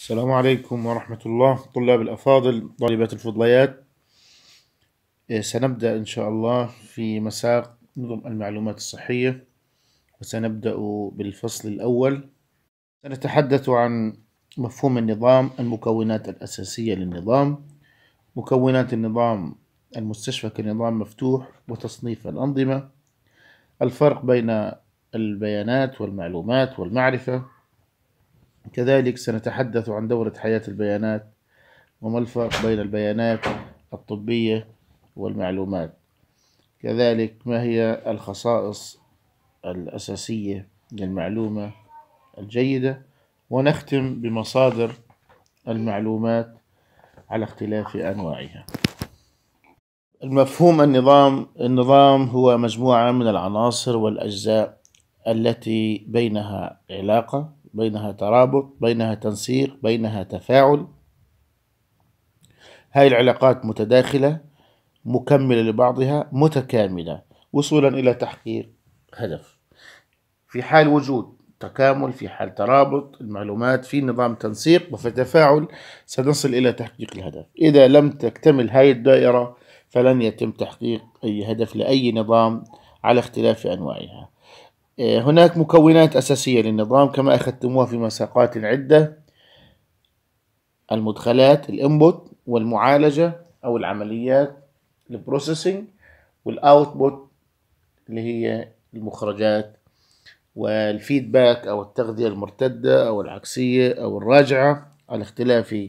السلام عليكم ورحمة الله طلاب الأفاضل طالبات الفضليات إيه، سنبدأ إن شاء الله في مساق نظم المعلومات الصحية وسنبدأ بالفصل الأول سنتحدث عن مفهوم النظام المكونات الأساسية للنظام مكونات النظام المستشفى كنظام مفتوح وتصنيف الأنظمة الفرق بين البيانات والمعلومات والمعرفة كذلك سنتحدث عن دورة حياة البيانات وما الفرق بين البيانات الطبية والمعلومات كذلك ما هي الخصائص الأساسية للمعلومة الجيدة ونختم بمصادر المعلومات على اختلاف أنواعها المفهوم النظام النظام هو مجموعة من العناصر والأجزاء التي بينها علاقة بينها ترابط بينها تنسيق بينها تفاعل هاي العلاقات متداخلة مكملة لبعضها متكاملة وصولا إلى تحقيق هدف في حال وجود تكامل في حال ترابط المعلومات في نظام تنسيق وفي تفاعل سنصل إلى تحقيق الهدف إذا لم تكتمل هاي الدائرة فلن يتم تحقيق أي هدف لأي نظام على اختلاف أنواعها آه، هناك مكونات أساسية للنظام كما أخذتموها في مساقات عدة المدخلات الانبوت والمعالجة أو العمليات البروسيسنج والأوتبوت اللي هي المخرجات والفيدباك أو التغذية المرتدة أو العكسية أو الراجعة على اختلاف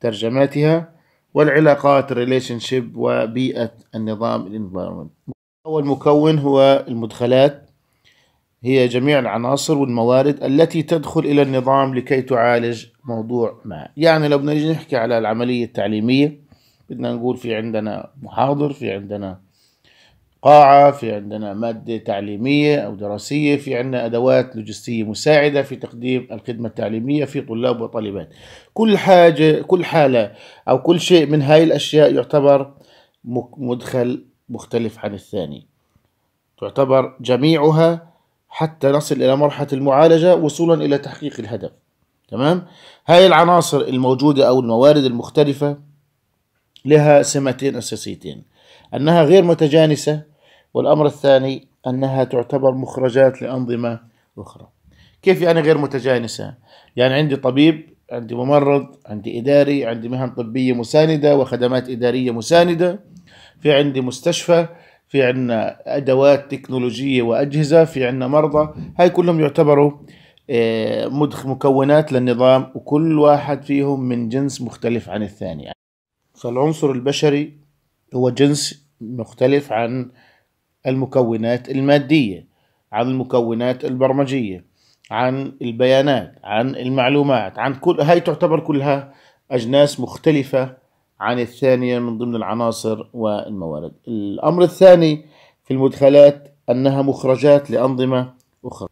ترجماتها والعلاقات relationship وبيئة النظام الانفايرمنت أول مكون هو المدخلات هي جميع العناصر والموارد التي تدخل إلى النظام لكي تعالج موضوع ما يعني لو بنجي نحكي على العملية التعليمية بدنا نقول في عندنا محاضر في عندنا قاعة في عندنا مادة تعليمية أو دراسية في عندنا أدوات لوجستية مساعدة في تقديم الخدمة التعليمية في طلاب وطالبات كل حاجة كل حالة أو كل شيء من هاي الأشياء يعتبر مدخل مختلف عن الثاني تعتبر جميعها حتى نصل إلى مرحلة المعالجة وصولا إلى تحقيق الهدف تمام هاي العناصر الموجودة أو الموارد المختلفة لها سمتين أساسيتين أنها غير متجانسة والأمر الثاني أنها تعتبر مخرجات لأنظمة أخرى كيف يعني غير متجانسة؟ يعني عندي طبيب عندي ممرض عندي إداري عندي مهن طبية مساندة وخدمات إدارية مساندة في عندي مستشفى في عنا ادوات تكنولوجيه واجهزه في عنا مرضى هاي كلهم يعتبروا آه، مدخ مكونات للنظام وكل واحد فيهم من جنس مختلف عن الثاني فالعنصر البشري هو جنس مختلف عن المكونات المادية عن المكونات البرمجية عن البيانات عن المعلومات عن كل هاي تعتبر كلها أجناس مختلفة عن الثانية من ضمن العناصر والموارد الأمر الثاني في المدخلات أنها مخرجات لأنظمة أخرى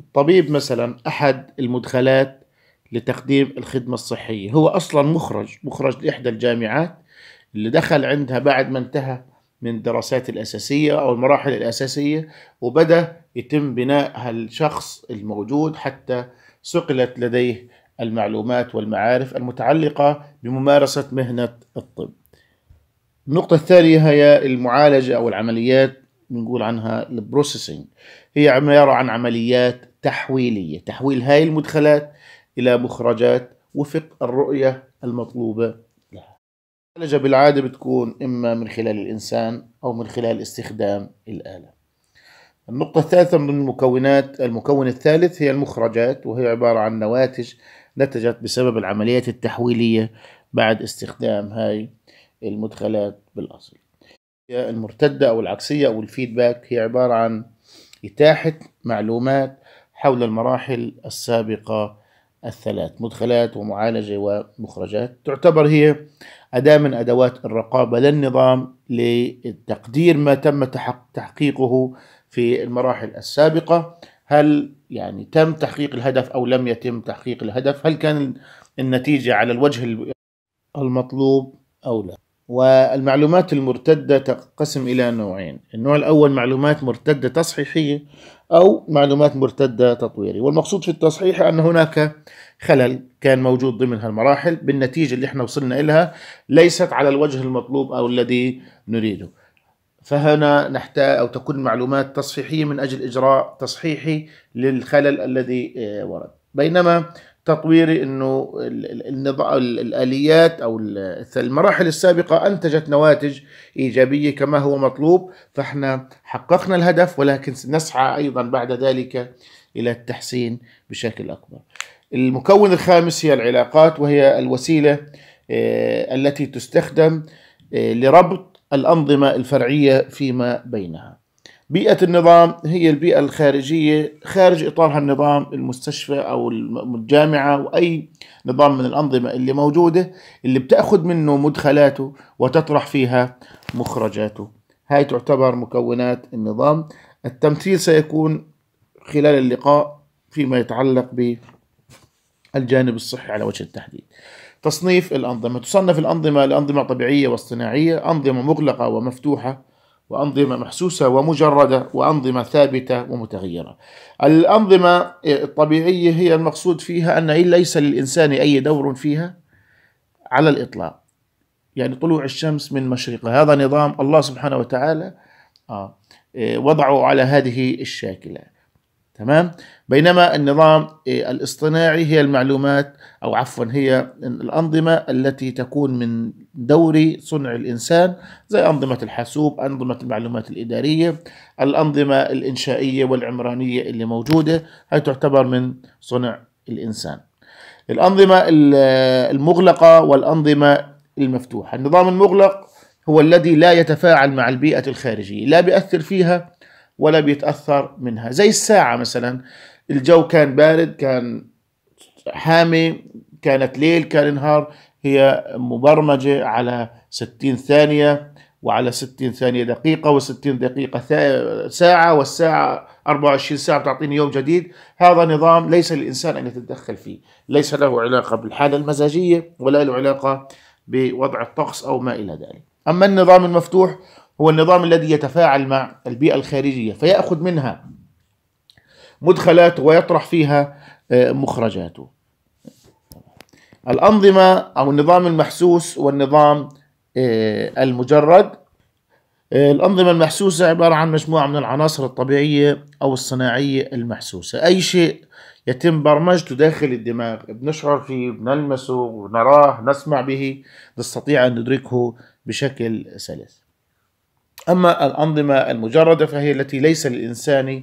الطبيب مثلا أحد المدخلات لتقديم الخدمة الصحية هو أصلا مخرج مخرج لإحدى الجامعات اللي دخل عندها بعد ما انتهى من الدراسات الأساسية أو المراحل الأساسية وبدأ يتم بناء هالشخص الموجود حتى سقلت لديه المعلومات والمعارف المتعلقة بممارسة مهنة الطب النقطة الثانية هي المعالجة أو العمليات بنقول عنها البروسيسنج هي عبارة عن عمليات تحويلية تحويل هاي المدخلات إلى مخرجات وفق الرؤية المطلوبة لها المعالجة بالعادة بتكون إما من خلال الإنسان أو من خلال استخدام الآلة النقطة الثالثة من المكونات المكون الثالث هي المخرجات وهي عبارة عن نواتج نتجت بسبب العمليات التحويلية بعد استخدام هاي المدخلات بالأصل المرتدة أو العكسية أو الفيدباك هي عبارة عن إتاحة معلومات حول المراحل السابقة الثلاث مدخلات ومعالجة ومخرجات تعتبر هي أداة من أدوات الرقابة للنظام لتقدير ما تم تحقيقه في المراحل السابقة هل يعني تم تحقيق الهدف او لم يتم تحقيق الهدف هل كان النتيجه على الوجه المطلوب او لا والمعلومات المرتدة تنقسم إلى نوعين النوع الأول معلومات مرتدة تصحيحية أو معلومات مرتدة تطويريه، والمقصود في التصحيح أن هناك خلل كان موجود ضمن هالمراحل بالنتيجة اللي احنا وصلنا لها ليست على الوجه المطلوب أو الذي نريده فهنا نحتاج أو تكون معلومات تصحيحية من أجل إجراء تصحيحي للخلل الذي آه، ورد بينما تطويري أنه الآليات أو المراحل السابقة أنتجت نواتج إيجابية كما هو مطلوب فإحنا حققنا الهدف ولكن نسعى أيضا بعد ذلك إلى التحسين بشكل أكبر المكون الخامس هي العلاقات وهي الوسيلة آه، التي تستخدم آه، لربط الأنظمة الفرعية فيما بينها بيئة النظام هي البيئة الخارجية خارج إطارها النظام المستشفى أو الجامعة وأي نظام من الأنظمة اللي موجودة اللي بتأخذ منه مدخلاته وتطرح فيها مخرجاته هاي تعتبر مكونات النظام التمثيل سيكون خلال اللقاء فيما يتعلق بالجانب الصحي على وجه التحديد تصنيف الأنظمة تصنف الأنظمة لأنظمة طبيعية واصطناعية أنظمة مغلقة ومفتوحة وأنظمة محسوسة ومجردة وأنظمة ثابتة ومتغيرة الأنظمة الطبيعية هي المقصود فيها أن ليس للإنسان أي دور فيها على الإطلاق يعني طلوع الشمس من مشرقها هذا نظام الله سبحانه وتعالى آه، وضعه على هذه الشاكلة تمام بينما النظام إيه، الاصطناعي هي المعلومات او عفوا هي الانظمه التي تكون من دور صنع الانسان زي انظمه الحاسوب، انظمه المعلومات الاداريه، الانظمه الانشائيه والعمرانيه اللي موجوده هي تعتبر من صنع الانسان. الانظمه المغلقه والانظمه المفتوحه، النظام المغلق هو الذي لا يتفاعل مع البيئه الخارجيه، لا بيأثر فيها ولا بيتاثر منها زي الساعه مثلا الجو كان بارد كان حامي كانت ليل كان نهار هي مبرمجة على 60 ثانية وعلى 60 ثانية دقيقة و60 دقيقة ساعة والساعة 24 ساعة بتعطيني يوم جديد هذا نظام ليس للإنسان أن يتدخل فيه ليس له علاقة بالحالة المزاجية ولا له علاقة بوضع الطقس أو ما إلى ذلك أما النظام المفتوح هو النظام الذي يتفاعل مع البيئة الخارجية فيأخذ منها مدخلاته ويطرح فيها آه، مخرجاته الأنظمة أو النظام المحسوس والنظام آه، المجرد آه، الأنظمة المحسوسة عبارة عن مجموعة من العناصر الطبيعية أو الصناعية المحسوسة أي شيء يتم برمجته داخل الدماغ بنشعر فيه بنلمسه ونراه نسمع به نستطيع أن ندركه بشكل سلس أما الأنظمة المجردة فهي التي ليس للإنسان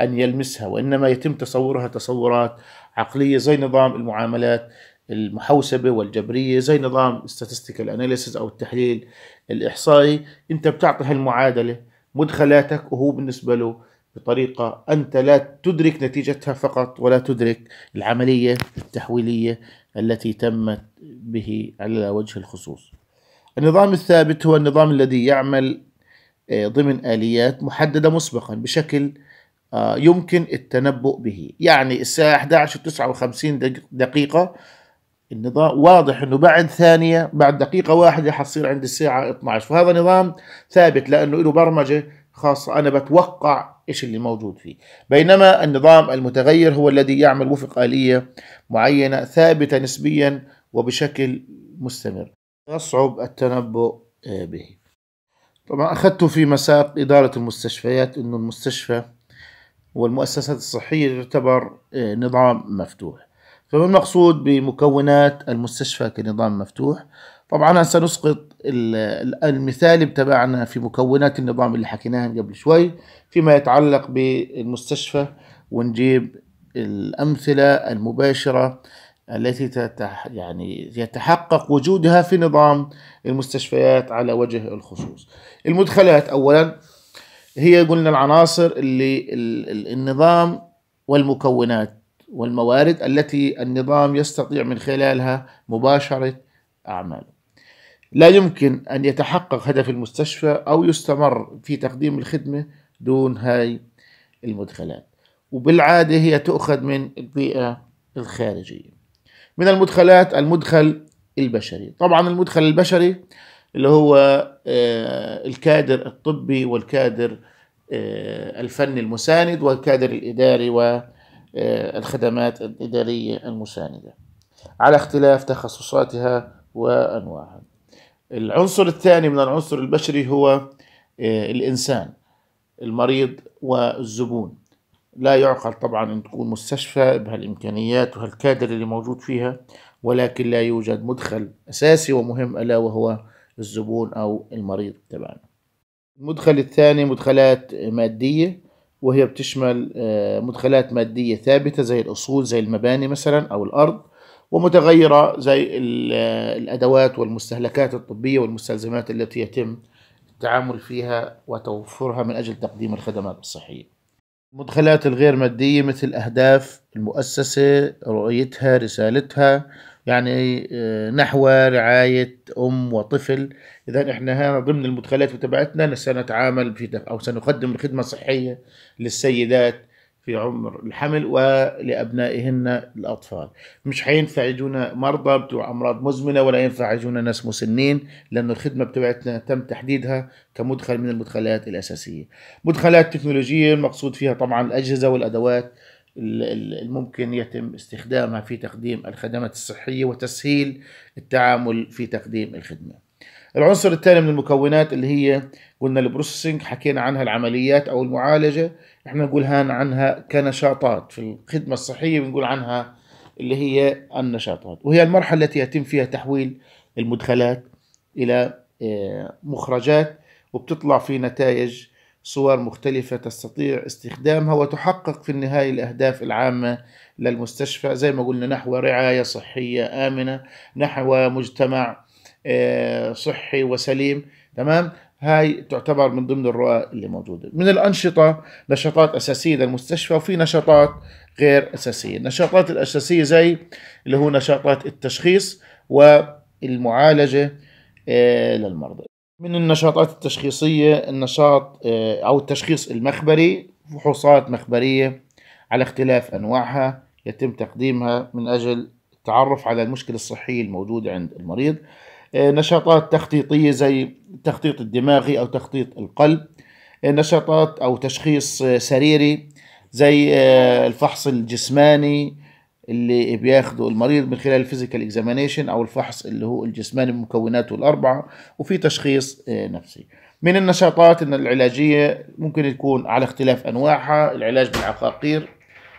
أن يلمسها وإنما يتم تصورها تصورات عقلية زي نظام المعاملات المحوسبة والجبرية زي نظام statistical analysis أو التحليل الإحصائي أنت بتعطي هالمعادلة مدخلاتك وهو بالنسبة له بطريقة أنت لا تدرك نتيجتها فقط ولا تدرك العملية التحويلية التي تمت به على وجه الخصوص النظام الثابت هو النظام الذي يعمل آه، ضمن آليات محددة مسبقا بشكل آه، يمكن التنبؤ به يعني الساعة 11.59 دقيقة النظام واضح انه بعد ثانية بعد دقيقة واحدة حتصير عند الساعة 12 فهذا نظام ثابت لانه له برمجة خاصة انا بتوقع ايش اللي موجود فيه بينما النظام المتغير هو الذي يعمل وفق آلية معينة ثابتة نسبيا وبشكل مستمر يصعب التنبؤ آه، به طبعا اخذته في مساق إدارة المستشفيات انه المستشفى والمؤسسات الصحية تعتبر آه، نظام مفتوح فما المقصود بمكونات المستشفى كنظام مفتوح طبعا سنسقط المثال تبعنا في مكونات النظام اللي حكيناها قبل شوي فيما يتعلق بالمستشفى ونجيب الأمثلة المباشرة التي تتح يعني يتحقق وجودها في نظام المستشفيات على وجه الخصوص المدخلات أولا هي قلنا العناصر اللي النظام والمكونات والموارد التي النظام يستطيع من خلالها مباشرة أعماله لا يمكن أن يتحقق هدف المستشفى أو يستمر في تقديم الخدمة دون هاي المدخلات وبالعادة هي تؤخذ من البيئة الخارجية من المدخلات المدخل البشري طبعا المدخل البشري اللي هو آه، الكادر الطبي والكادر آه، الفني المساند والكادر الإداري والخدمات آه، الإدارية المساندة على اختلاف تخصصاتها وأنواعها العنصر الثاني من العنصر البشري هو الإنسان المريض والزبون لا يعقل طبعا أن تكون مستشفى بهالإمكانيات وهالكادر اللي موجود فيها ولكن لا يوجد مدخل أساسي ومهم ألا وهو الزبون أو المريض تبعنا المدخل الثاني مدخلات مادية وهي بتشمل آه، مدخلات مادية ثابتة زي الأصول زي المباني مثلا أو الأرض ومتغيرة زي آه، الأدوات والمستهلكات الطبية والمستلزمات التي يتم التعامل فيها وتوفرها من أجل تقديم الخدمات الصحية المدخلات الغير مادية مثل أهداف المؤسسة رؤيتها رسالتها يعني آه، نحو رعاية أم وطفل إذا إحنا هنا ضمن المدخلات وتبعتنا سنتعامل في أو سنقدم خدمة صحية للسيدات في عمر الحمل ولأبنائهن الأطفال مش حينفع يجونا مرضى بتوع أمراض مزمنة ولا ينفع يجونا ناس مسنين لأن الخدمة بتاعتنا تم تحديدها كمدخل من المدخلات الأساسية مدخلات تكنولوجية المقصود فيها طبعا الأجهزة والأدوات الممكن يتم استخدامها في تقديم الخدمات الصحية وتسهيل التعامل في تقديم الخدمة العنصر الثاني من المكونات اللي هي قلنا البروسيسنج حكينا عنها العمليات أو المعالجة احنا نقول هان عنها كنشاطات في الخدمة الصحية بنقول عنها اللي هي النشاطات وهي المرحلة التي يتم فيها تحويل المدخلات إلى آه، مخرجات وبتطلع في نتائج صور مختلفة تستطيع استخدامها وتحقق في النهاية الأهداف العامة للمستشفى زي ما قلنا نحو رعاية صحية آمنة نحو مجتمع آه، صحي وسليم تمام هاي تعتبر من ضمن الرؤى اللي موجودة من الأنشطة نشاطات أساسية للمستشفى وفي نشاطات غير أساسية النشاطات الأساسية زي اللي هو نشاطات التشخيص والمعالجة آه، للمرضى من النشاطات التشخيصية النشاط آه، أو التشخيص المخبري فحوصات مخبرية على اختلاف أنواعها يتم تقديمها من أجل التعرف على المشكلة الصحية الموجودة عند المريض آه، نشاطات تخطيطية زي التخطيط الدماغي أو تخطيط القلب آه، نشاطات أو تشخيص سريري زي الفحص الجسماني اللي بياخده المريض من خلال الفيزيكال اكزامينيشن او الفحص اللي هو الجسماني بمكوناته الاربعه وفي تشخيص آه، نفسي من النشاطات العلاجيه ممكن تكون على اختلاف انواعها العلاج بالعقاقير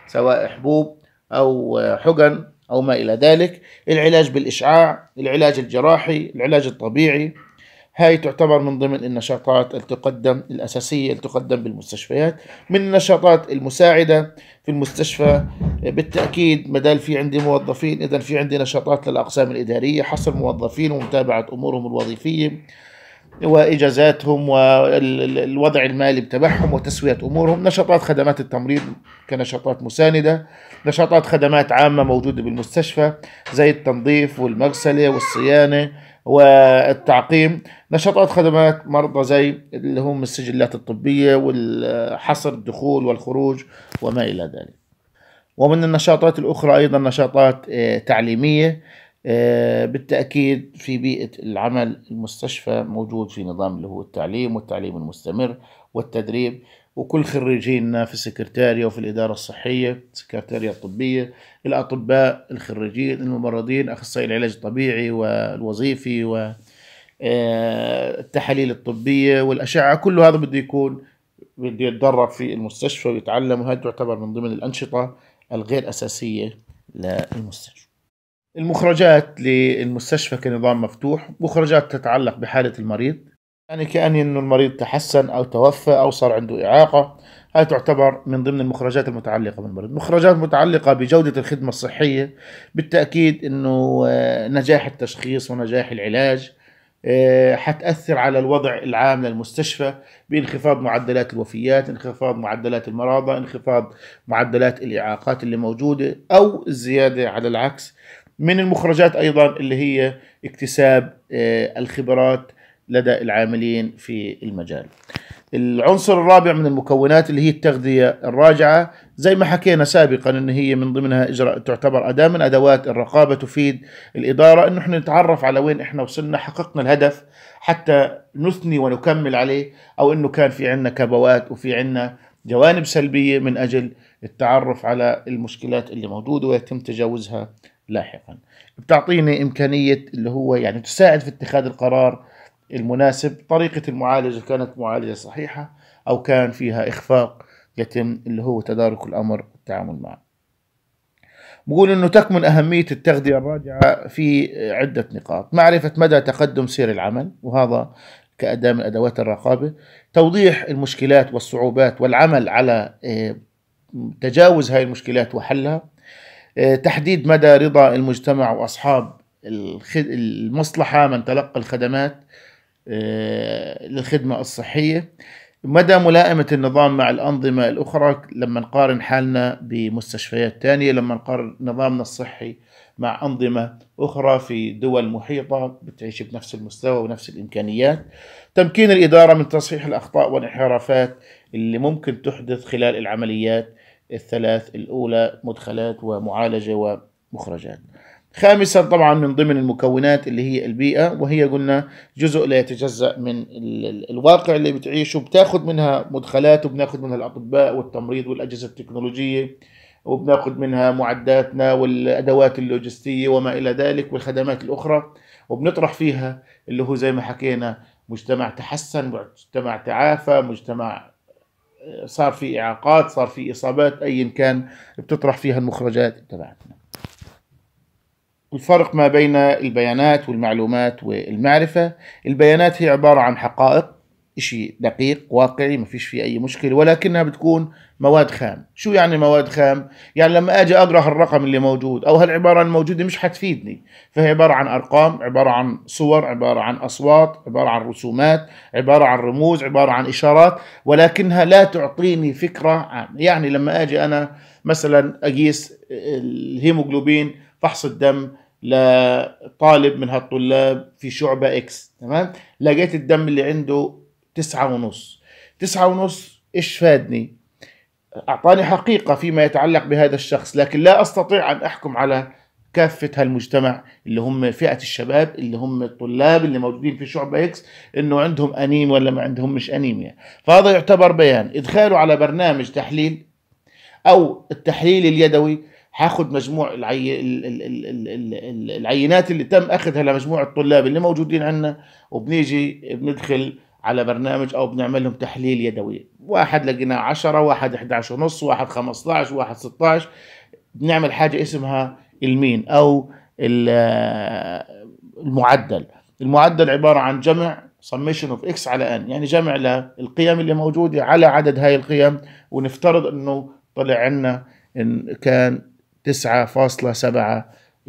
سواء حبوب او آه، حقن او ما الى ذلك العلاج بالاشعاع العلاج الجراحي العلاج الطبيعي هاي تعتبر من ضمن النشاطات التقدم الأساسية التقدم بالمستشفيات من النشاطات المساعدة في المستشفى بالتأكيد مدال في عندي موظفين إذا في عندي نشاطات للأقسام الإدارية حصر موظفين ومتابعة أمورهم الوظيفية واجازاتهم والوضع المالي بتبعهم وتسويه امورهم، نشاطات خدمات التمريض كنشاطات مسانده، نشاطات خدمات عامه موجوده بالمستشفى زي التنظيف والمغسله والصيانه والتعقيم نشاطات خدمات مرضى زي اللي هم السجلات الطبية والحصر الدخول والخروج وما إلى ذلك ومن النشاطات الأخرى أيضا نشاطات آه، تعليمية آه، بالتأكيد في بيئة العمل المستشفى موجود في نظام اللي هو التعليم والتعليم المستمر والتدريب وكل خريجينا في السكرتارية وفي الإدارة الصحية السكرتارية الطبية الأطباء الخريجين الممرضين أخصائي العلاج الطبيعي والوظيفي والتحاليل آه، الطبية والأشعة كل هذا بده يكون بده يتدرب في المستشفى ويتعلم وهذا تعتبر من ضمن الأنشطة الغير أساسية للمستشفى المخرجات للمستشفى كنظام مفتوح مخرجات تتعلق بحالة المريض يعني كأني أنه المريض تحسن أو توفى أو صار عنده إعاقة هاي تعتبر من ضمن المخرجات المتعلقة بالمريض مخرجات متعلقة بجودة الخدمة الصحية بالتأكيد أنه آه، نجاح التشخيص ونجاح العلاج آه، حتأثر على الوضع العام للمستشفى بانخفاض معدلات الوفيات انخفاض معدلات المرضى انخفاض معدلات الإعاقات اللي موجودة أو الزيادة على العكس من المخرجات أيضا اللي هي اكتساب آه، الخبرات لدى العاملين في المجال العنصر الرابع من المكونات اللي هي التغذية الراجعة زي ما حكينا سابقا ان هي من ضمنها اجراء تعتبر اداة من ادوات الرقابة تفيد الادارة انه احنا نتعرف على وين احنا وصلنا حققنا الهدف حتى نثني ونكمل عليه او انه كان في عندنا كبوات وفي عندنا جوانب سلبية من اجل التعرف على المشكلات اللي موجودة ويتم تجاوزها لاحقا بتعطيني امكانية اللي هو يعني تساعد في اتخاذ القرار المناسب طريقة المعالجة كانت معالجة صحيحة أو كان فيها إخفاق يتم اللي هو تدارك الأمر والتعامل معه بقول انه تكمن اهميه التغذيه الراجعه في عده نقاط، معرفه مدى تقدم سير العمل وهذا كاداه من ادوات الرقابه، توضيح المشكلات والصعوبات والعمل على آه، تجاوز هذه المشكلات وحلها، آه، تحديد مدى رضا المجتمع واصحاب المصلحه من تلقى الخدمات آه، للخدمة الصحية مدى ملائمة النظام مع الأنظمة الأخرى لما نقارن حالنا بمستشفيات تانية لما نقارن نظامنا الصحي مع أنظمة أخرى في دول محيطة بتعيش بنفس المستوى ونفس الإمكانيات تمكين الإدارة من تصحيح الأخطاء والانحرافات اللي ممكن تحدث خلال العمليات الثلاث الأولى مدخلات ومعالجة ومخرجات خامسا طبعا من ضمن المكونات اللي هي البيئة وهي قلنا جزء لا يتجزأ من الواقع اللي بتعيشه بتاخد منها مدخلات وبناخد منها الأطباء والتمريض والأجهزة التكنولوجية وبناخد منها معداتنا والأدوات اللوجستية وما إلى ذلك والخدمات الأخرى وبنطرح فيها اللي هو زي ما حكينا مجتمع تحسن مجتمع تعافى مجتمع آه، صار في إعاقات صار في إصابات أيا كان بتطرح فيها المخرجات تبعتنا الفرق ما بين البيانات والمعلومات والمعرفة البيانات هي عبارة عن حقائق شيء دقيق واقعي ما فيش فيه أي مشكلة ولكنها بتكون مواد خام شو يعني مواد خام؟ يعني لما أجي أقرأ هالرقم اللي موجود أو هالعبارة الموجودة مش حتفيدني فهي عبارة عن أرقام عبارة عن صور عبارة عن أصوات عبارة عن رسومات عبارة عن رموز عبارة عن إشارات ولكنها لا تعطيني فكرة عن يعني لما أجي أنا مثلا أقيس الهيموغلوبين فحص الدم لطالب من هالطلاب في شعبة إكس تمام لقيت الدم اللي عنده تسعة ونص تسعة ونص إيش فادني أعطاني حقيقة فيما يتعلق بهذا الشخص لكن لا أستطيع أن أحكم على كافة هالمجتمع اللي هم فئة الشباب اللي هم الطلاب اللي موجودين في شعبة إكس إنه عندهم أنيم ولا ما عندهم مش أنيميا فهذا يعتبر بيان إدخاله على برنامج تحليل أو التحليل اليدوي هاخد مجموع العي... العينات اللي تم اخذها لمجموع الطلاب اللي موجودين عندنا وبنيجي بندخل على برنامج او بنعمل لهم تحليل يدوي واحد لقيناه 10 واحد 11 ونص واحد 15 واحد 16 بنعمل حاجه اسمها المين او المعدل المعدل عباره عن جمع سميشن اوف اكس على ان يعني جمع للقيم اللي موجوده على عدد هاي القيم ونفترض انه طلع عنا إن كان 9.7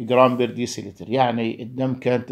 جرام بير ديسيلتر يعني الدم كان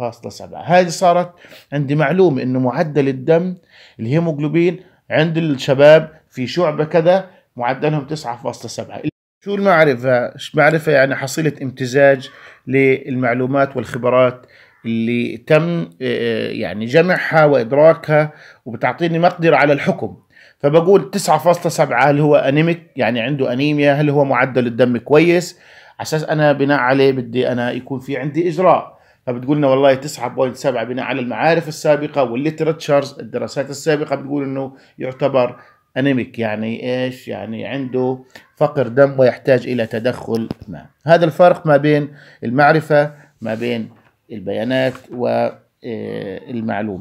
9.7 هذه صارت عندي معلومة انه معدل الدم الهيموجلوبين عند الشباب في شعبة كذا معدلهم 9.7 شو المعرفة؟ معرفة يعني حصيلة امتزاج للمعلومات والخبرات اللي تم آه، يعني جمعها وإدراكها وبتعطيني مقدرة على الحكم فبقول 9.7 هل هو انيميك يعني عنده انيميا هل هو معدل الدم كويس على اساس انا بناء عليه بدي انا يكون في عندي اجراء فبتقولنا والله 9.7 بناء على المعارف السابقه والليترتشرز الدراسات السابقه بتقول انه يعتبر انيميك يعني ايش يعني عنده فقر دم ويحتاج الى تدخل ما هذا الفرق ما بين المعرفه ما بين البيانات والمعلومه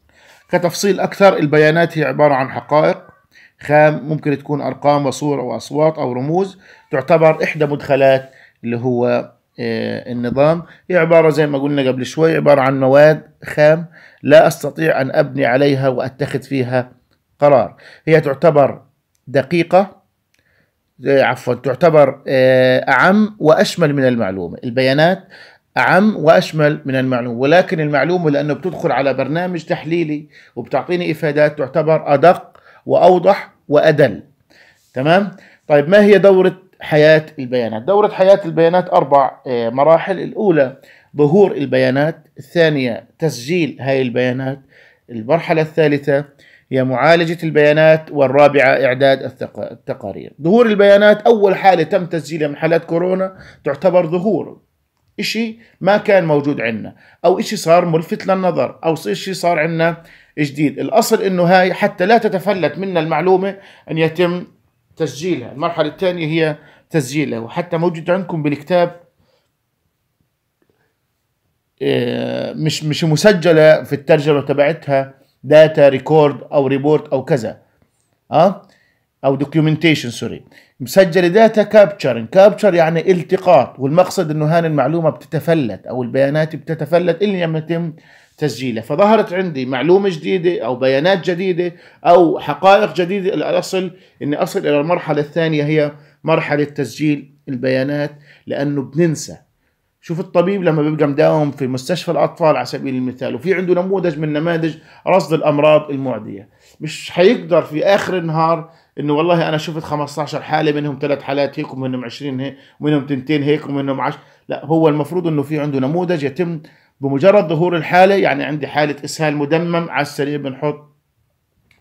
آه، كتفصيل اكثر البيانات هي عباره عن حقائق خام ممكن تكون ارقام وصور او اصوات او رموز تعتبر احدى مدخلات اللي هو آه، النظام هي عبارة زي ما قلنا قبل شوي عبارة عن مواد خام لا أستطيع أن أبني عليها وأتخذ فيها قرار هي تعتبر دقيقة آه، عفوا تعتبر آه، أعم وأشمل من المعلومة البيانات أعم وأشمل من المعلومة ولكن المعلومة لأنه بتدخل على برنامج تحليلي وبتعطيني إفادات تعتبر أدق واوضح وادل تمام طيب ما هي دوره حياه البيانات دوره حياه البيانات اربع آه، مراحل الاولى ظهور البيانات الثانيه تسجيل هاي البيانات المرحله الثالثه هي معالجة البيانات والرابعة إعداد التقارير ظهور البيانات أول حالة تم تسجيلها من حالات كورونا تعتبر ظهور إشي ما كان موجود عندنا أو إشي صار ملفت للنظر أو إشي صار عندنا جديد الأصل أنه هاي حتى لا تتفلت منا المعلومة أن يتم تسجيلها المرحلة الثانية هي تسجيلها وحتى موجود عندكم بالكتاب آه، مش مش مسجله في الترجمه تبعتها داتا ريكورد او ريبورت او كذا اه او دوكيومنتيشن سوري مسجله داتا كابتشر كابتشر يعني التقاط والمقصد انه هان المعلومه بتتفلت او البيانات بتتفلت إلا لما يتم تسجيله فظهرت عندي معلومة جديدة أو بيانات جديدة أو حقائق جديدة الأصل أني أصل إلى المرحلة الثانية هي مرحلة تسجيل البيانات لأنه بننسى شوف الطبيب لما بيبقى مداوم في مستشفى الأطفال على سبيل المثال وفي عنده نموذج من نماذج رصد الأمراض المعدية مش حيقدر في آخر النهار انه والله انا شفت 15 حاله منهم ثلاث حالات هيك ومنهم 20 هيك ومنهم تنتين هيك ومنهم 10 لا هو المفروض انه في عنده نموذج يتم بمجرد ظهور الحالة يعني عندي حالة إسهال مدمم على السريع بنحط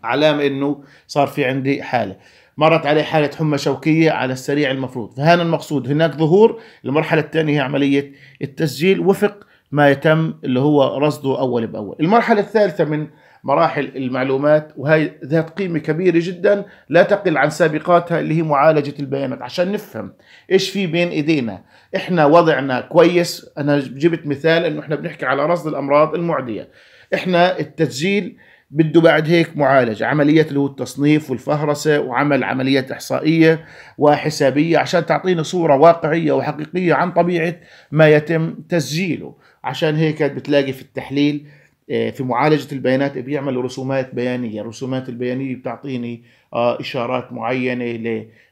علامة إنه صار في عندي حالة مرت عليه حالة حمى شوكية على السريع المفروض فهنا المقصود هناك ظهور المرحلة الثانية هي عملية التسجيل وفق ما يتم اللي هو رصده أول بأول المرحلة الثالثة من مراحل المعلومات وهي ذات قيمة كبيرة جدا لا تقل عن سابقاتها اللي هي معالجة البيانات عشان نفهم ايش في بين ايدينا احنا وضعنا كويس انا جبت مثال انه احنا بنحكي على رصد الامراض المعدية احنا التسجيل بده بعد هيك معالجة عملية اللي هو التصنيف والفهرسة وعمل عمليات إحصائية وحسابية عشان تعطينا صورة واقعية وحقيقية عن طبيعة ما يتم تسجيله عشان هيك بتلاقي في التحليل آه، في معالجه البيانات إيه، بيعمل رسومات بيانيه، الرسومات البيانيه بتعطيني آه، اشارات معينه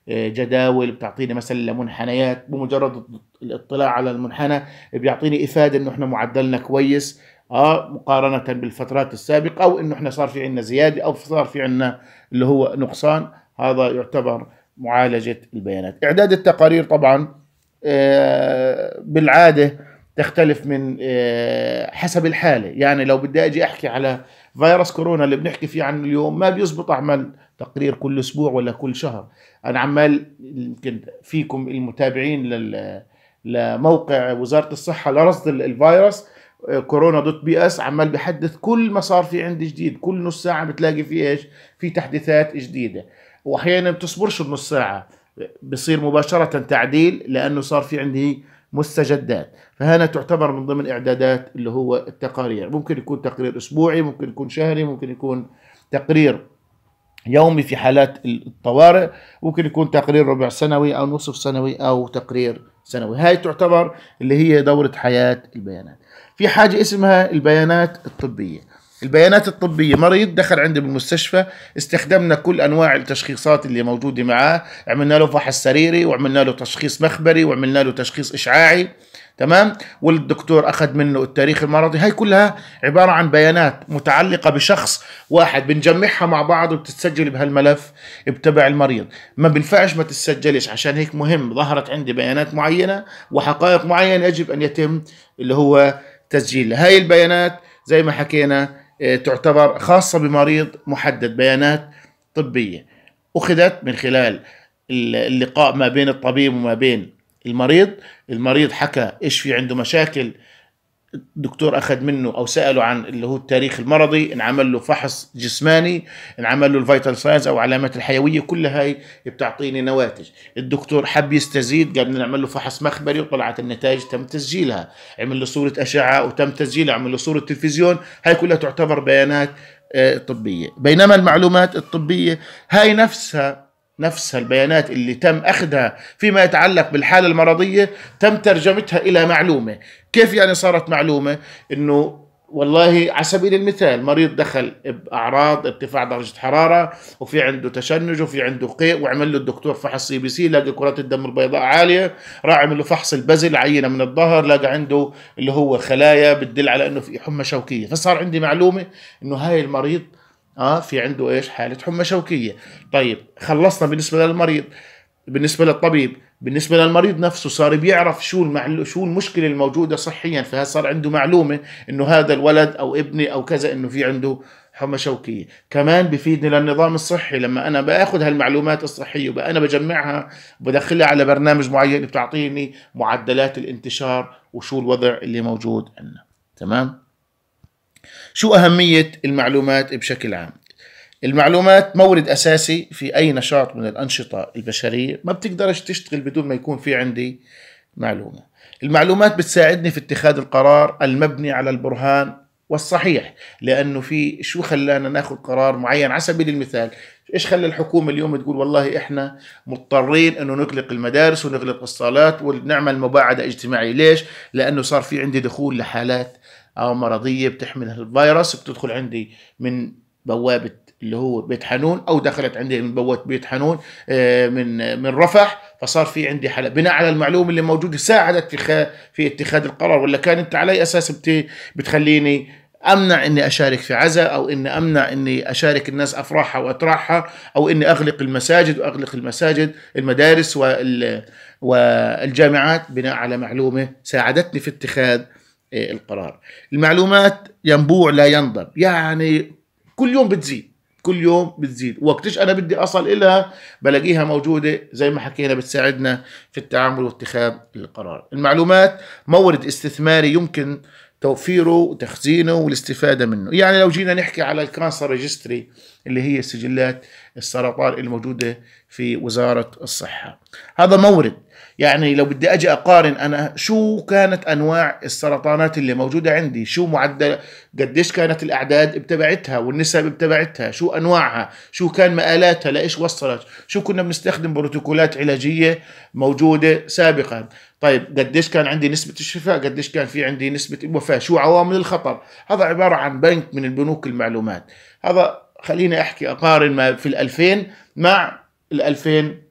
لجداول آه، بتعطيني مثلا لمنحنيات بمجرد الاطلاع على المنحنى بيعطيني افاده انه احنا معدلنا كويس اه مقارنه بالفترات السابقه او انه احنا صار في عنا زياده او صار في عنا اللي هو نقصان هذا يعتبر معالجه البيانات. اعداد التقارير طبعا بالعاده تختلف من آه، حسب الحاله يعني لو بدي اجي احكي على فيروس كورونا اللي بنحكي فيه عنه اليوم ما بيزبط اعمل تقرير كل اسبوع ولا كل شهر انا عمال يمكن فيكم المتابعين لل لموقع وزاره الصحه لرصد الفيروس آه، كورونا دوت بي اس عمال بحدث كل ما صار في عندي جديد كل نص ساعه بتلاقي في ايش في تحديثات جديده واحيانا بتصبرش بنص ساعه بصير مباشره تعديل لانه صار في عندي مستجدات فهنا تعتبر من ضمن إعدادات اللي هو التقارير ممكن يكون تقرير أسبوعي ممكن يكون شهري ممكن يكون تقرير يومي في حالات الطوارئ ممكن يكون تقرير ربع سنوي أو نصف سنوي أو تقرير سنوي هاي تعتبر اللي هي دورة حياة البيانات في حاجة اسمها البيانات الطبية البيانات الطبية مريض دخل عندي بالمستشفى استخدمنا كل أنواع التشخيصات اللي موجودة معاه عملنا له فحص سريري وعملنا له تشخيص مخبري وعملنا له تشخيص إشعاعي تمام والدكتور أخذ منه التاريخ المرضي هاي كلها عبارة عن بيانات متعلقة بشخص واحد بنجمعها مع بعض وبتتسجل بهالملف بتبع المريض ما بينفعش ما تتسجلش عشان هيك مهم ظهرت عندي بيانات معينة وحقائق معينة يجب أن يتم اللي هو تسجيل هاي البيانات زي ما حكينا آه، تعتبر خاصة بمريض محدد بيانات طبية أخذت من خلال اللقاء ما بين الطبيب وما بين المريض المريض حكى إيش في عنده مشاكل الدكتور اخذ منه او ساله عن اللي هو التاريخ المرضي انعمل له فحص جسماني انعمل له الفيتال ساينز او علامات الحيويه كل هاي بتعطيني نواتج الدكتور حب يستزيد قال بدنا نعمل له فحص مخبري وطلعت النتائج تم تسجيلها عمل له صوره اشعه وتم تسجيلها عمل له صوره تلفزيون هاي كلها تعتبر بيانات آه، طبيه بينما المعلومات الطبيه هاي نفسها نفس البيانات اللي تم أخذها فيما يتعلق بالحالة المرضية تم ترجمتها إلى معلومة كيف يعني صارت معلومة؟ أنه والله على سبيل المثال مريض دخل باعراض ارتفاع درجه حراره وفي عنده تشنج وفي عنده قيء وعمل له الدكتور فحص سي بي سي لقى كرات الدم البيضاء عاليه راح عمل له فحص البزل عينه من الظهر لقى عنده اللي هو خلايا بتدل على انه في حمى شوكيه فصار عندي معلومه انه هاي المريض اه في عنده ايش حاله حمى شوكيه طيب خلصنا بالنسبه للمريض بالنسبه للطبيب بالنسبه للمريض نفسه صار بيعرف شو المعل... شو المشكله الموجوده صحيا فصار عنده معلومه انه هذا الولد او ابني او كذا انه في عنده حمى شوكية كمان بفيدني للنظام الصحي لما أنا بأخذ هالمعلومات الصحية وأنا بجمعها بدخلها على برنامج معين بتعطيني معدلات الانتشار وشو الوضع اللي موجود عندنا تمام شو أهمية المعلومات بشكل عام المعلومات مورد أساسي في أي نشاط من الأنشطة البشرية ما بتقدرش تشتغل بدون ما يكون في عندي معلومة المعلومات بتساعدني في اتخاذ القرار المبني على البرهان والصحيح لانه في شو خلانا ناخذ قرار معين على سبيل المثال ايش خلى الحكومه اليوم تقول والله احنا مضطرين انه نغلق المدارس ونغلق الصالات ونعمل مباعده اجتماعيه ليش لانه صار في عندي دخول لحالات او مرضيه بتحمل الفيروس بتدخل عندي من بوابه اللي هو بيت حنون او دخلت عندي من بوابه بيت حنون آه، من من رفح فصار في عندي حالة بناء على المعلومه اللي موجوده ساعدت في في اتخاذ القرار ولا كان انت على اي اساس بتخليني امنع اني اشارك في عزاء او اني امنع اني اشارك الناس افراحها واتراحها او اني اغلق المساجد واغلق المساجد المدارس وال والجامعات بناء على معلومه ساعدتني في اتخاذ إيه، القرار المعلومات ينبوع لا ينضب يعني كل يوم بتزيد كل يوم بتزيد وقتش انا بدي اصل إلها بلاقيها موجوده زي ما حكينا بتساعدنا في التعامل واتخاذ القرار المعلومات مورد استثماري يمكن توفيره وتخزينه والاستفادة منه يعني لو جينا نحكي على الكانسر ريجستري اللي هي سجلات السرطان الموجودة في وزارة الصحة هذا مورد يعني لو بدي اجي اقارن انا شو كانت انواع السرطانات اللي موجوده عندي شو معدل قديش كانت الاعداد بتبعتها والنسب بتبعتها شو انواعها شو كان مآلاتها لايش وصلت شو كنا بنستخدم بروتوكولات علاجيه موجوده سابقا طيب قديش كان عندي نسبة الشفاء قديش كان في عندي نسبة الوفاة شو عوامل الخطر هذا عبارة عن بنك من البنوك المعلومات هذا خليني أحكي أقارن ما في الألفين مع الألفين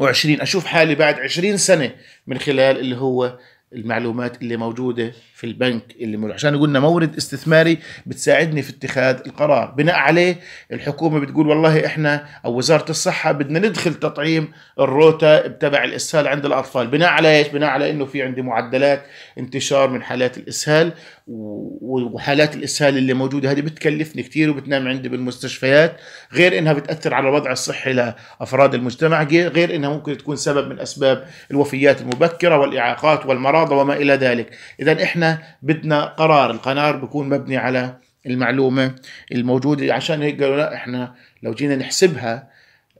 وعشرين أشوف حالي بعد عشرين سنة من خلال اللي هو المعلومات اللي موجودة في البنك اللي ملو. عشان قلنا مورد استثماري بتساعدني في اتخاذ القرار بناء عليه الحكومه بتقول والله احنا او وزاره الصحه بدنا ندخل تطعيم الروتا تبع الاسهال عند الاطفال بناء على ايش بناء على انه في عندي معدلات انتشار من حالات الاسهال وحالات الاسهال اللي موجوده هذه بتكلفني كثير وبتنام عندي بالمستشفيات غير انها بتاثر على الوضع الصحي لافراد المجتمع غير انها ممكن تكون سبب من اسباب الوفيات المبكره والاعاقات والمرض وما الى ذلك اذا احنا بدنا قرار القرار بيكون مبني على المعلومة الموجودة عشان هيك قالوا لا احنا لو جينا نحسبها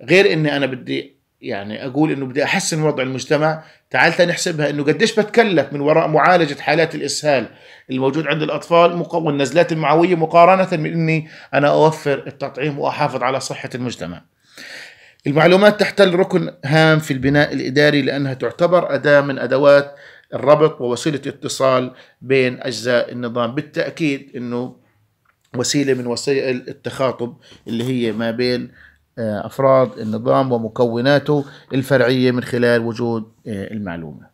غير اني انا بدي يعني اقول انه بدي احسن وضع المجتمع تعال نحسبها انه قديش بتكلف من وراء معالجه حالات الاسهال الموجود عند الاطفال والنزلات المعويه مقارنه من اني انا اوفر التطعيم واحافظ على صحه المجتمع. المعلومات تحتل ركن هام في البناء الاداري لانها تعتبر اداه من ادوات الربط ووسيله اتصال بين اجزاء النظام بالتاكيد انه وسيله من وسائل التخاطب اللي هي ما بين آه، افراد النظام ومكوناته الفرعيه من خلال وجود آه، المعلومه.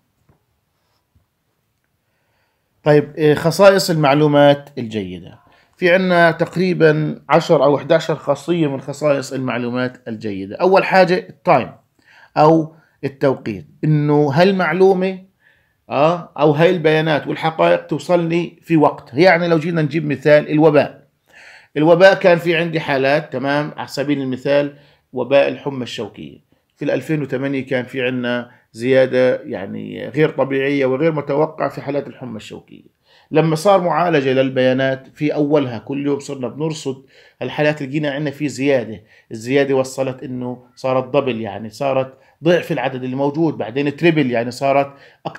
طيب آه، خصائص المعلومات الجيده. في عندنا تقريبا 10 او 11 خاصيه من خصائص المعلومات الجيده. اول حاجه التايم او التوقيت انه هالمعلومه اه او هاي البيانات والحقائق توصلني في وقت يعني لو جينا نجيب مثال الوباء الوباء كان في عندي حالات تمام على سبيل المثال وباء الحمى الشوكيه في 2008 كان في عندنا زياده يعني غير طبيعيه وغير متوقعه في حالات الحمى الشوكيه لما صار معالجه للبيانات في اولها كل يوم صرنا بنرصد الحالات لقينا عندنا في زياده الزياده وصلت انه صارت دبل يعني صارت ضعف العدد اللي موجود بعدين تريبل يعني صارت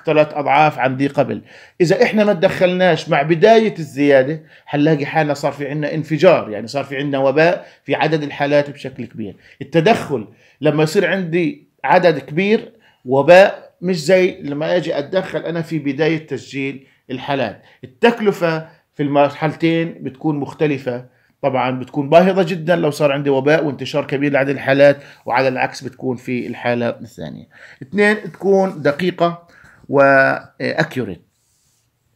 ثلاث اضعاف عن دي قبل اذا احنا ما تدخلناش مع بدايه الزياده حنلاقي حالنا صار في عندنا انفجار يعني صار في عندنا وباء في عدد الحالات بشكل كبير التدخل لما يصير عندي عدد كبير وباء مش زي لما اجي اتدخل انا في بدايه تسجيل الحالات التكلفه في المرحلتين بتكون مختلفه طبعا بتكون باهظه جدا لو صار عندي وباء وانتشار كبير لعدد الحالات وعلى العكس بتكون في الحاله الثانيه. اثنين تكون دقيقه واكيوريت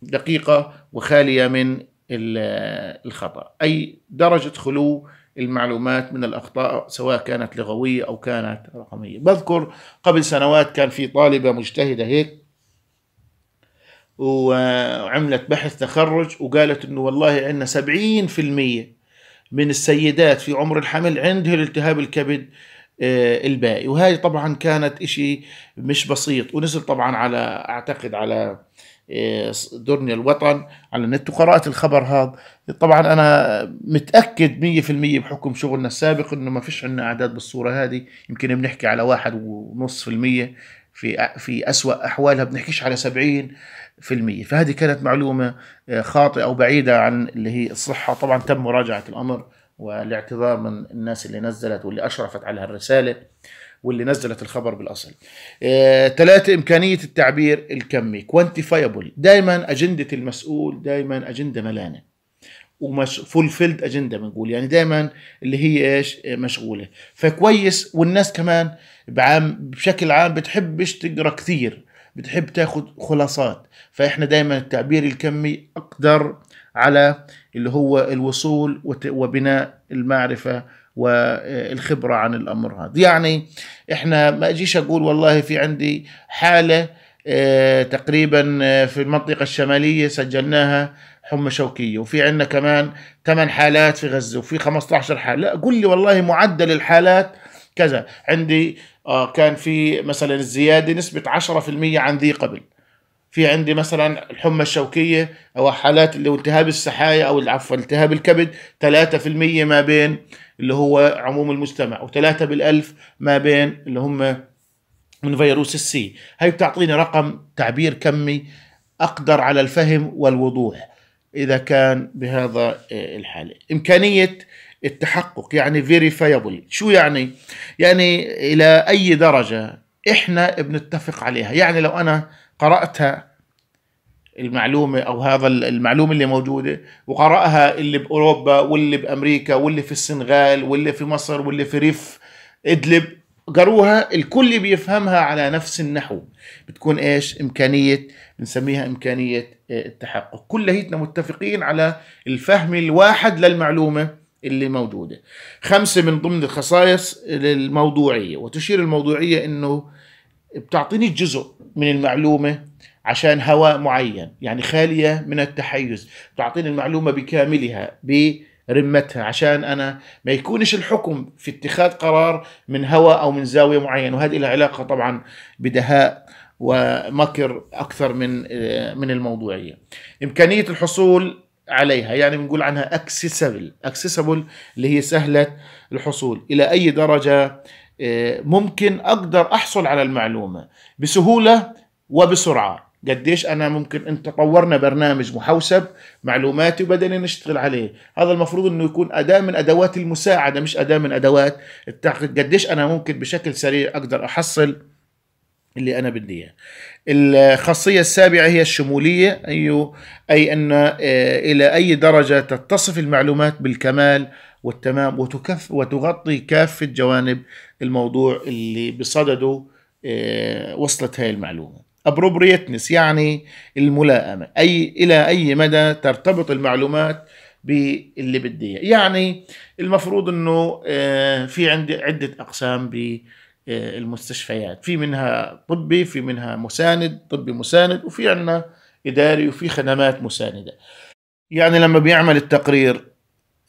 دقيقه وخاليه من الخطا اي درجه خلو المعلومات من الاخطاء سواء كانت لغويه او كانت رقميه بذكر قبل سنوات كان في طالبه مجتهده هيك وعملت بحث تخرج وقالت انه والله عندنا 70% من السيدات في عمر الحمل عندها الالتهاب الكبد آه، البائي وهي طبعا كانت شيء مش بسيط ونزل طبعا على أعتقد على آه، دنيا الوطن على النت وقرأت الخبر هذا طبعا أنا متأكد 100% بحكم شغلنا السابق أنه ما فيش عندنا أعداد بالصورة هذه يمكن بنحكي على واحد ونص في المية في في أسوأ أحوالها بنحكيش على 70 في المية فهذه كانت معلومة آه، خاطئة أو بعيدة عن اللي هي الصحة طبعا تم مراجعة الأمر والاعتذار من الناس اللي نزلت واللي أشرفت على هالرسالة واللي نزلت الخبر بالأصل ثلاثة آه، إمكانية التعبير الكمي quantifiable دائما أجندة المسؤول دائما أجندة ملانة ومش فولفيلد اجنده بنقول يعني دائما اللي هي ايش آه، مشغوله فكويس والناس كمان بعام بشكل عام بتحبش تقرا كثير بتحب تاخد خلاصات فاحنا دايما التعبير الكمي اقدر على اللي هو الوصول وبناء المعرفة والخبرة عن الأمر هذا يعني إحنا ما أجيش أقول والله في عندي حالة آه، تقريبا آه، في المنطقة الشمالية سجلناها حمى شوكية وفي عندنا كمان 8 حالات في غزة وفي 15 حالة لا قل لي والله معدل الحالات كذا عندي آه، كان في مثلا الزيادة نسبة 10% عن ذي قبل في عندي مثلا الحمى الشوكية أو حالات اللي التهاب السحايا أو عفوا التهاب الكبد 3% ما بين اللي هو عموم المجتمع و3 بالألف ما بين اللي هم من فيروس السي هاي بتعطيني رقم تعبير كمي أقدر على الفهم والوضوح إذا كان بهذا آه، الحالة إمكانية التحقق يعني فيريفايبل شو يعني يعني الى اي درجه احنا بنتفق عليها يعني لو انا قراتها المعلومة أو هذا المعلومة اللي موجودة وقرأها اللي بأوروبا واللي بأمريكا واللي في السنغال واللي في مصر واللي في ريف إدلب قروها الكل بيفهمها على نفس النحو بتكون إيش إمكانية بنسميها إمكانية آه، التحقق هيتنا متفقين على الفهم الواحد للمعلومة اللي موجودة خمسة من ضمن الخصائص الموضوعية وتشير الموضوعية أنه بتعطيني جزء من المعلومة عشان هواء معين يعني خالية من التحيز بتعطيني المعلومة بكاملها برمتها عشان أنا ما يكونش الحكم في اتخاذ قرار من هواء أو من زاوية معينة وهذه لها علاقة طبعا بدهاء ومكر أكثر من آه، من الموضوعية إمكانية الحصول عليها يعني بنقول عنها اكسسبل اكسسبل اللي هي سهله الحصول الى اي درجه آه، ممكن اقدر احصل على المعلومه بسهوله وبسرعه قديش انا ممكن انت طورنا برنامج محوسب معلوماتي وبدنا نشتغل عليه هذا المفروض انه يكون اداه من ادوات المساعده مش اداه من ادوات التحقيق قديش انا ممكن بشكل سريع اقدر احصل اللي انا بدي اياه. الخاصيه السابعه هي الشموليه اي اي ان آه، الى اي درجه تتصف المعلومات بالكمال والتمام وتكف وتغطي كافه جوانب الموضوع اللي بصدده آه، وصلت هاي المعلومه. ابروبريتنس يعني الملائمه اي الى اي مدى ترتبط المعلومات باللي بدي اياه. يعني المفروض انه آه، في عندي عده اقسام ب المستشفيات في منها طبي في منها مساند طبي مساند وفي عندنا إداري وفي خدمات مساندة يعني لما بيعمل التقرير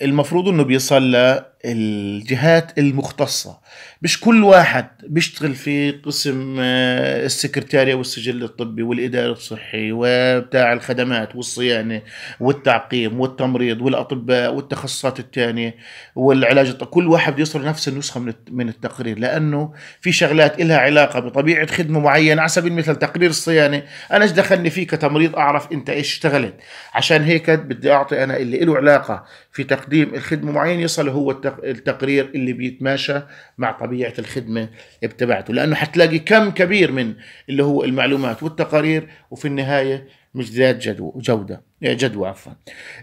المفروض أنه بيصل الجهات المختصة مش كل واحد بيشتغل في قسم آه، السكرتارية والسجل الطبي والإدارة الصحي وبتاع الخدمات والصيانة والتعقيم والتمريض والأطباء والتخصصات الثانية والعلاج كل واحد يصر نفس النسخة من التقرير لأنه في شغلات إلها علاقة بطبيعة خدمة معينة على سبيل المثال تقرير الصيانة أنا إيش دخلني فيه كتمريض أعرف أنت إيش اشتغلت عشان هيك بدي أعطي أنا اللي له علاقة في تقديم الخدمة معينة يصل هو التقرير التقرير اللي بيتماشى مع طبيعه الخدمه بتبعته لانه حتلاقي كم كبير من اللي هو المعلومات والتقارير وفي النهايه مش ذات جدوى جوده يعني جدوى عفوا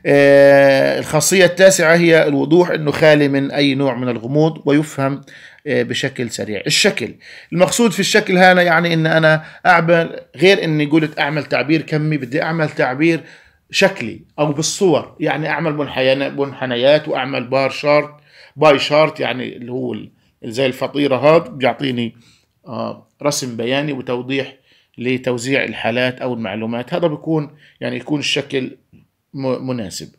آه، الخاصيه التاسعه هي الوضوح انه خالي من اي نوع من الغموض ويفهم آه، بشكل سريع الشكل المقصود في الشكل هنا يعني ان انا اعمل غير اني قلت اعمل تعبير كمي بدي اعمل تعبير شكلي او بالصور يعني اعمل منحنيات واعمل بار شارت باي شارت يعني اللي هو زي الفطيره هذا بيعطيني آه، رسم بياني وتوضيح لتوزيع الحالات او المعلومات هذا بيكون يعني يكون الشكل مناسب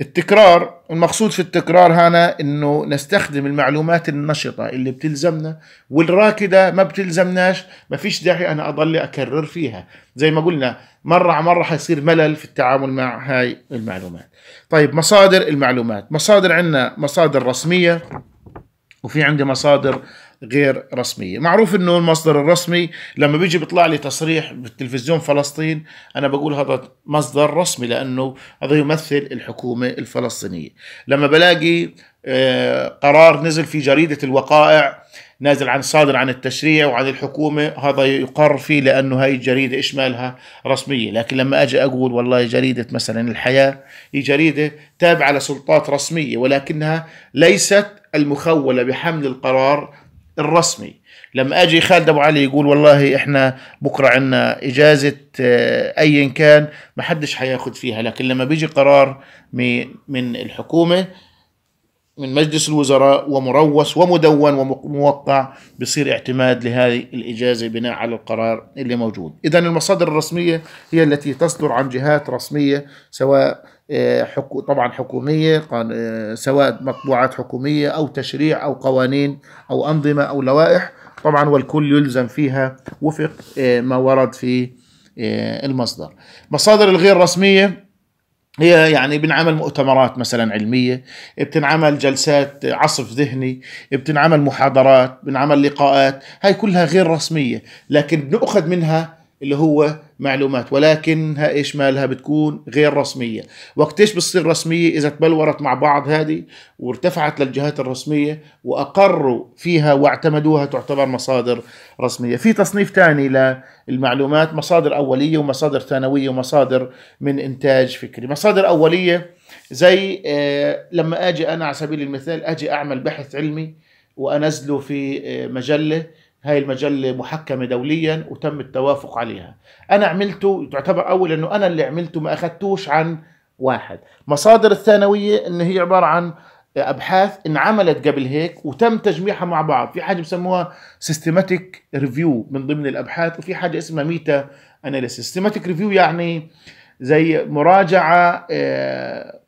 التكرار المقصود في التكرار هنا انه نستخدم المعلومات النشطه اللي بتلزمنا والراكده ما بتلزمناش ما فيش داعي انا اضل اكرر فيها زي ما قلنا مره على مره حيصير ملل في التعامل مع هاي المعلومات طيب مصادر المعلومات مصادر عندنا مصادر رسميه وفي عندي مصادر غير رسمية معروف أنه المصدر الرسمي لما بيجي بيطلع لي تصريح بالتلفزيون فلسطين أنا بقول هذا مصدر رسمي لأنه هذا يمثل الحكومة الفلسطينية لما بلاقي آه، قرار نزل في جريدة الوقائع نازل عن صادر عن التشريع وعن الحكومة هذا يقر فيه لأنه هاي الجريدة إيش مالها رسمية لكن لما أجي أقول والله جريدة مثلا الحياة هي جريدة تابعة لسلطات رسمية ولكنها ليست المخولة بحمل القرار الرسمي لما اجي خالد ابو علي يقول والله احنا بكره عندنا اجازه آه، ايا كان ما حدش حياخد فيها لكن لما بيجي قرار من الحكومه من مجلس الوزراء ومروس ومدون وموقع بصير اعتماد لهذه الإجازة بناء على القرار اللي موجود إذا المصادر الرسمية هي التي تصدر عن جهات رسمية سواء آه، طبعا حكومية آه، سواء مطبوعات حكومية أو تشريع أو قوانين أو أنظمة أو لوائح طبعا والكل يلزم فيها وفق آه، ما ورد في المصدر مصادر الغير رسمية هي يعني بنعمل مؤتمرات مثلا علمية بتنعمل جلسات عصف ذهني بتنعمل محاضرات بنعمل لقاءات هاي كلها غير رسمية لكن بنأخذ منها اللي هو معلومات ولكنها ايش مالها بتكون غير رسميه وقت ايش بتصير رسميه اذا تبلورت مع بعض هذه وارتفعت للجهات الرسميه واقروا فيها واعتمدوها تعتبر مصادر رسميه في تصنيف ثاني للمعلومات مصادر اوليه ومصادر ثانويه ومصادر من انتاج فكري مصادر اوليه زي آه، لما اجي انا على سبيل المثال اجي اعمل بحث علمي وانزله في آه، مجله هاي المجلة محكمة دوليا وتم التوافق عليها أنا عملته تعتبر أول أنه أنا اللي عملته ما أخذتوش عن واحد مصادر الثانوية أن هي عبارة عن أبحاث انعملت قبل هيك وتم تجميعها مع بعض في حاجة بسموها سيستماتيك ريفيو من ضمن الأبحاث وفي حاجة اسمها ميتا أناليسيس سيستماتيك ريفيو يعني زي مراجعة آه،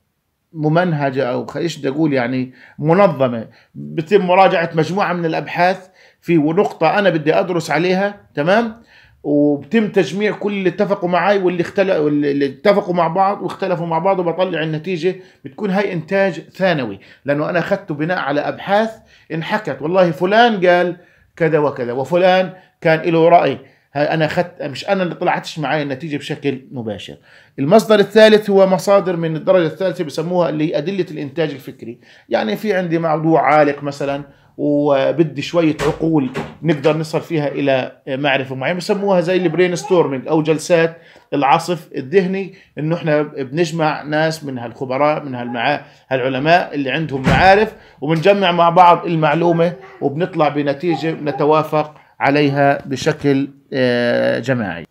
ممنهجة أو ايش بدي أقول يعني منظمة بتم مراجعة مجموعة من الأبحاث في ونقطة أنا بدي أدرس عليها تمام وبتم تجميع كل اللي اتفقوا معي واللي اختلفوا اللي اتفقوا مع بعض واختلفوا مع بعض وبطلع النتيجه بتكون هاي انتاج ثانوي لانه انا اخذته بناء على ابحاث انحكت والله فلان قال كذا وكذا وفلان كان له راي انا اخذت مش انا اللي طلعتش معي النتيجه بشكل مباشر المصدر الثالث هو مصادر من الدرجه الثالثه بسموها اللي هي ادله الانتاج الفكري يعني في عندي موضوع عالق مثلا وبدي شويه عقول نقدر نصل فيها الى معرفه معينه بسموها زي البرين ستورمينج او جلسات العصف الذهني انه احنا بنجمع ناس من هالخبراء من هالمعا هالعلماء اللي عندهم معارف وبنجمع مع بعض المعلومه وبنطلع بنتيجه نتوافق عليها بشكل آه، جماعي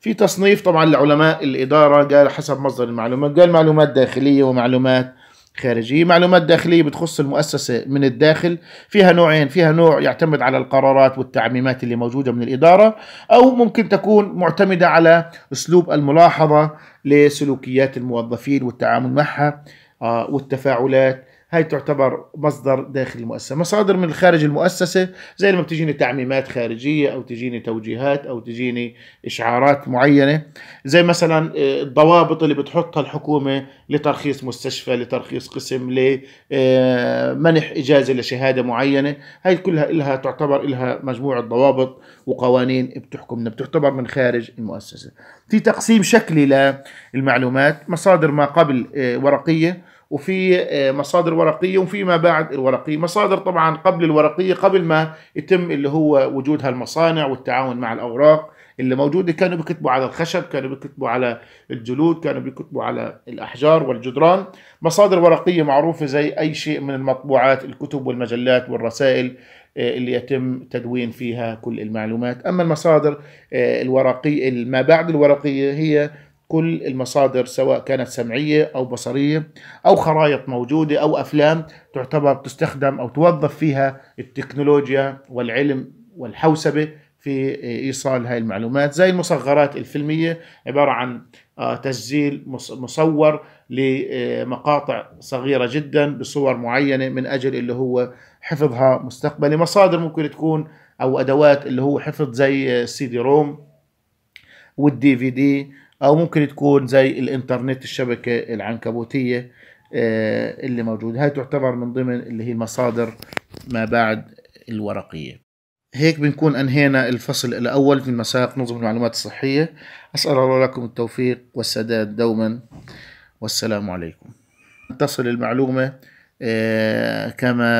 في تصنيف طبعا لعلماء الاداره قال حسب مصدر المعلومات قال معلومات داخليه ومعلومات خارجية معلومات داخلية بتخص المؤسسة من الداخل فيها نوعين فيها نوع يعتمد على القرارات والتعميمات اللي موجودة من الإدارة أو ممكن تكون معتمدة على أسلوب الملاحظة لسلوكيات الموظفين والتعامل معها آه، والتفاعلات هاي تعتبر مصدر داخل المؤسسة مصادر من خارج المؤسسة زي لما بتجيني تعميمات خارجية أو تجيني توجيهات أو تجيني إشعارات معينة زي مثلا آه، الضوابط اللي بتحطها الحكومة لترخيص مستشفى لترخيص قسم لمنح آه، إجازة لشهادة معينة هاي كلها إلها تعتبر إلها مجموعة ضوابط وقوانين بتحكمنا بتعتبر من خارج المؤسسة في تقسيم شكلي للمعلومات مصادر ما قبل آه، ورقية وفي آه، مصادر ورقيه وفي ما بعد الورقيه، مصادر طبعا قبل الورقيه قبل ما يتم اللي هو وجود هالمصانع والتعاون مع الاوراق اللي موجوده كانوا بيكتبوا على الخشب، كانوا بيكتبوا على الجلود، كانوا بيكتبوا على الاحجار والجدران، مصادر ورقيه معروفه زي اي شيء من المطبوعات، الكتب والمجلات والرسائل آه، اللي يتم تدوين فيها كل المعلومات، اما المصادر آه، الورقيه ما بعد الورقيه هي كل المصادر سواء كانت سمعية أو بصرية أو خرائط موجودة أو أفلام تعتبر تستخدم أو توظف فيها التكنولوجيا والعلم والحوسبة في إيصال هاي المعلومات زي المصغرات الفيلمية عبارة عن آه، تسجيل مصور لمقاطع صغيرة جدا بصور معينة من أجل اللي هو حفظها مستقبلي مصادر ممكن تكون أو أدوات اللي هو حفظ زي السي آه، دي روم والدي في دي او ممكن تكون زي الانترنت الشبكه العنكبوتيه آه، اللي موجوده هاي تعتبر من ضمن اللي هي المصادر ما بعد الورقيه هيك بنكون انهينا الفصل الاول من مساق نظم المعلومات الصحيه اسال الله لكم التوفيق والسداد دوما والسلام عليكم تصل المعلومه آه، كما